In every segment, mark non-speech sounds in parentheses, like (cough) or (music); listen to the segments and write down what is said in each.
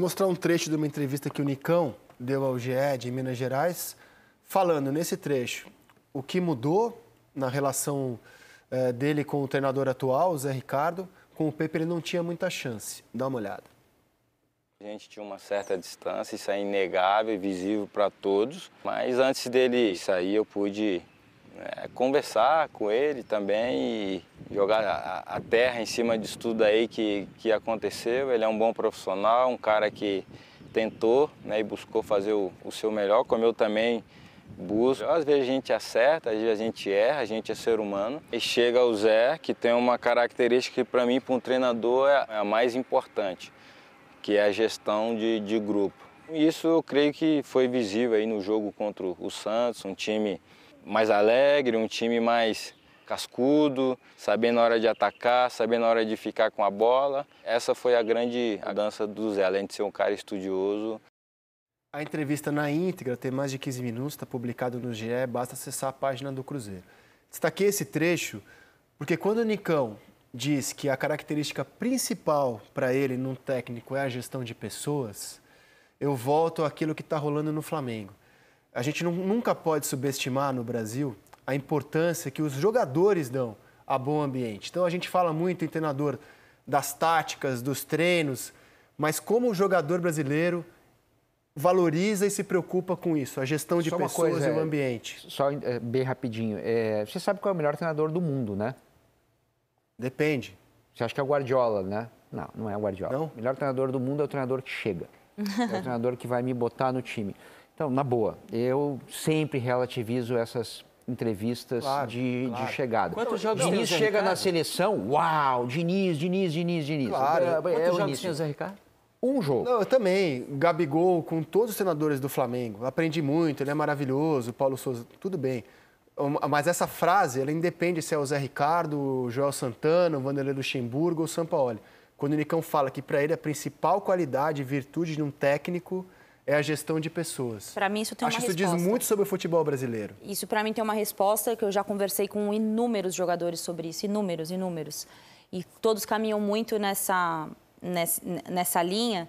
mostrar um trecho de uma entrevista que o Nicão deu ao GED em Minas Gerais, falando nesse trecho o que mudou na relação eh, dele com o treinador atual, o Zé Ricardo. Com o Pepe ele não tinha muita chance. Dá uma olhada. A gente tinha uma certa distância, isso é inegável e visível para todos. Mas antes dele sair, eu pude eh, conversar com ele também e jogar a, a, terra em cima disso tudo aí que, que aconteceu. Ele é um bom profissional, um cara que tentou né, e buscou fazer o, o seu melhor, como eu também busco. Às vezes a gente acerta, às vezes a gente erra, a gente é ser humano. E chega o Zé, que tem uma característica que para mim, para um treinador, é, é a mais importante, que é a gestão de, de grupo. Isso eu creio que foi visível aí no jogo contra o Santos, um time mais alegre, um time mais cascudo, sabendo na hora de atacar, sabendo na hora de ficar com a bola. Essa foi a grande dança do Zé, além de ser um cara estudioso. A entrevista na íntegra tem mais de 15 minutos, está publicado no GE, basta acessar a página do Cruzeiro. Destaquei esse trecho porque quando o Nicão diz que a característica principal para ele num técnico é a gestão de pessoas, eu volto àquilo que está rolando no Flamengo. A gente nunca pode subestimar no Brasil a importância que os jogadores dão a bom ambiente. Então a gente fala muito, treinador, das táticas, dos treinos, mas como o jogador brasileiro valoriza e se preocupa com isso, a gestão de só pessoas coisa, e o é, ambiente. Só é, bem rapidinho, é, você sabe qual é o melhor treinador do mundo, né? Depende. Você acha que é o Guardiola, né? Não, não é o Guardiola. Não? O melhor treinador do mundo é o treinador que chega. É o (laughs) treinador que vai me botar no time. Então, na boa, eu sempre relativizo essas entrevistas claro, de, claro. de, chegada. Quantos jogos Diniz chega Ricardo? na seleção, uau, Diniz, Diniz, Diniz, Diniz. Claro. É, é Quantos é jogos início? tem o Zé Ricardo? Um jogo. Não, eu também. Gabigol, com todos os senadores do Flamengo. Aprendi muito, ele é maravilhoso, Paulo Souza, tudo bem. Hum, mas essa frase, ela independe se é o Zé Ricardo, o Joel Santana, o Vanderlei Luxemburgo ou o Sampaoli. Quando o Nicão fala que para ele a principal qualidade e virtude de um técnico é a gestão de pessoas. Para mim isso tem Acho uma resposta. Acho que isso diz muito sobre o futebol brasileiro. Isso para mim tem uma resposta que eu já conversei com inúmeros jogadores sobre isso, inúmeros, inúmeros. E todos caminham muito nessa nessa, nessa linha,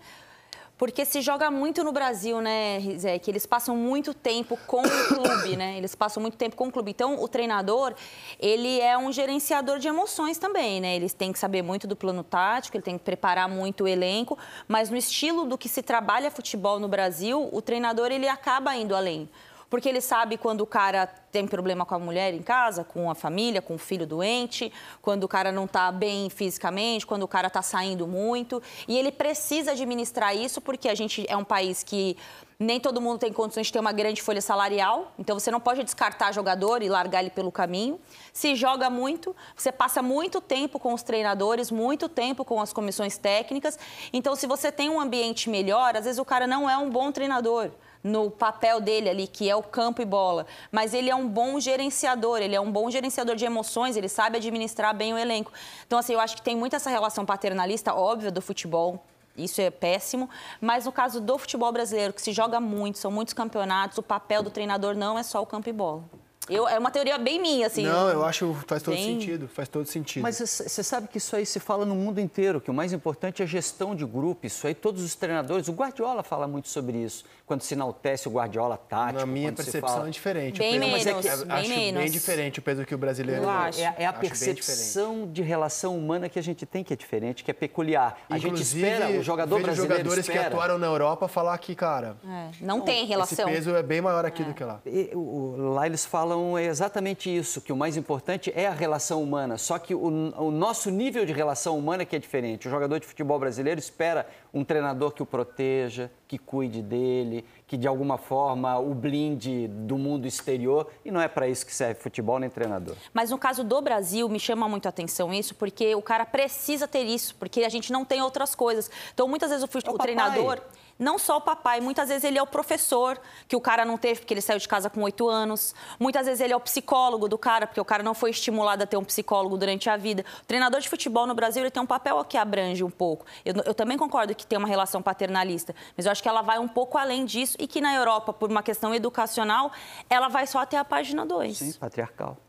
porque se joga muito no Brasil, né, Zé, que eles passam muito tempo com o clube, né? Eles passam muito tempo com o clube. Então, o treinador, ele é um gerenciador de emoções também, né? Ele tem que saber muito do plano tático, ele tem que preparar muito o elenco, mas no estilo do que se trabalha futebol no Brasil, o treinador ele acaba indo além porque ele sabe quando o cara tem problema com a mulher em casa, com a família, com o filho doente, quando o cara não está bem fisicamente, quando o cara está saindo muito. E ele precisa administrar isso porque a gente é um país que nem todo mundo tem condições de ter uma grande folha salarial, então você não pode descartar jogador e largar ele pelo caminho. Se joga muito, você passa muito tempo com os treinadores, muito tempo com as comissões técnicas. Então, se você tem um ambiente melhor, às vezes o cara não é um bom treinador no papel dele ali, que é o campo e bola. Mas ele é um bom gerenciador, ele é um bom gerenciador de emoções, ele sabe administrar bem o elenco. Então, assim, eu acho que tem muito essa relação paternalista, óbvia, do futebol. Isso é péssimo, mas no caso do futebol brasileiro, que se joga muito, são muitos campeonatos, o papel do treinador não é só o campo e bola. Eu, é uma teoria bem minha, assim. Não, eu acho faz todo bem... sentido, faz todo sentido. Mas você sabe que isso aí se fala no mundo inteiro, que o mais importante é a gestão de grupo, isso aí todos os treinadores, o Guardiola fala muito sobre isso, quando se enaltece o Guardiola tático. Na minha percepção fala... é diferente. Bem peso, menos, mas é que, bem acho menos. bem diferente o peso que o brasileiro... Eu é. acho. É, é a acho percepção de relação humana que a gente tem que é diferente, que é peculiar. A gente espera, o jogador brasileiro jogadores espera. que atuaram na Europa falar que, cara... É, não, não, tem relação. Esse peso é bem maior aqui do é. que lá. E, o, lá eles falam falam é exatamente isso, que o mais importante é a relação humana, só que o, o nosso nível de relação humana é que é diferente. O jogador de futebol brasileiro espera um treinador que o proteja, que cuide dele, que de alguma forma o blinde do mundo exterior, e não é para isso que serve futebol nem treinador. Mas no caso do Brasil, me chama muito a atenção isso, porque o cara precisa ter isso, porque a gente não tem outras coisas. Então, muitas vezes o, é o treinador... Papai não só o papai, muitas vezes ele é o professor que o cara não teve porque ele saiu de casa com oito anos, muitas vezes ele é o psicólogo do cara porque o cara não foi estimulado a ter um psicólogo durante a vida. O treinador de futebol no Brasil ele tem um papel que abrange um pouco. Eu, eu também concordo que tem uma relação paternalista, mas eu acho que ela vai um pouco além disso e que na Europa, por uma questão educacional, ela vai só até a página 2. Sim, patriarcal.